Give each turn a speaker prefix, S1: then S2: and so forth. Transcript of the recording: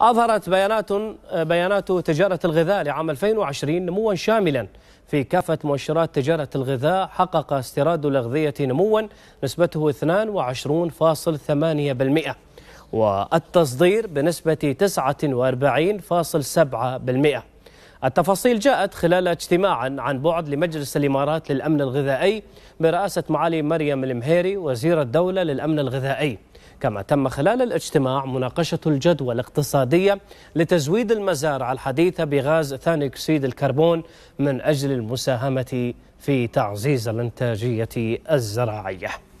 S1: أظهرت بيانات بيانات تجارة الغذاء لعام 2020 نموا شاملا في كافة مؤشرات تجارة الغذاء حقق استيراد الأغذية نموا نسبته 22.8% والتصدير بنسبة 49.7% التفاصيل جاءت خلال اجتماعا عن بعد لمجلس الإمارات للأمن الغذائي برئاسة معالي مريم المهيري وزير الدولة للأمن الغذائي كما تم خلال الاجتماع مناقشة الجدوى الاقتصادية لتزويد المزارع الحديثة بغاز ثاني أكسيد الكربون من أجل المساهمة في تعزيز الإنتاجية الزراعية